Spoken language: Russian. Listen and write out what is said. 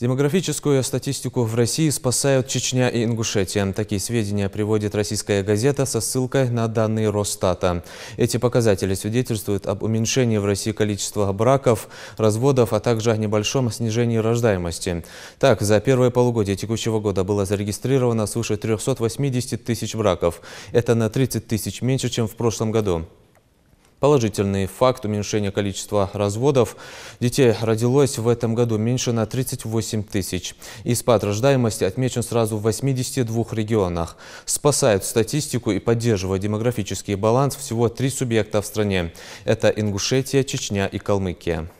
Демографическую статистику в России спасают Чечня и Ингушетия. Такие сведения приводит российская газета со ссылкой на данные Росстата. Эти показатели свидетельствуют об уменьшении в России количества браков, разводов, а также о небольшом снижении рождаемости. Так, за первое полугодие текущего года было зарегистрировано свыше 380 тысяч браков. Это на 30 тысяч меньше, чем в прошлом году. Положительный факт уменьшения количества разводов. Детей родилось в этом году меньше на 38 тысяч. И спад рождаемости отмечен сразу в 82 регионах. Спасают статистику и поддерживают демографический баланс всего три субъекта в стране. Это Ингушетия, Чечня и Калмыкия.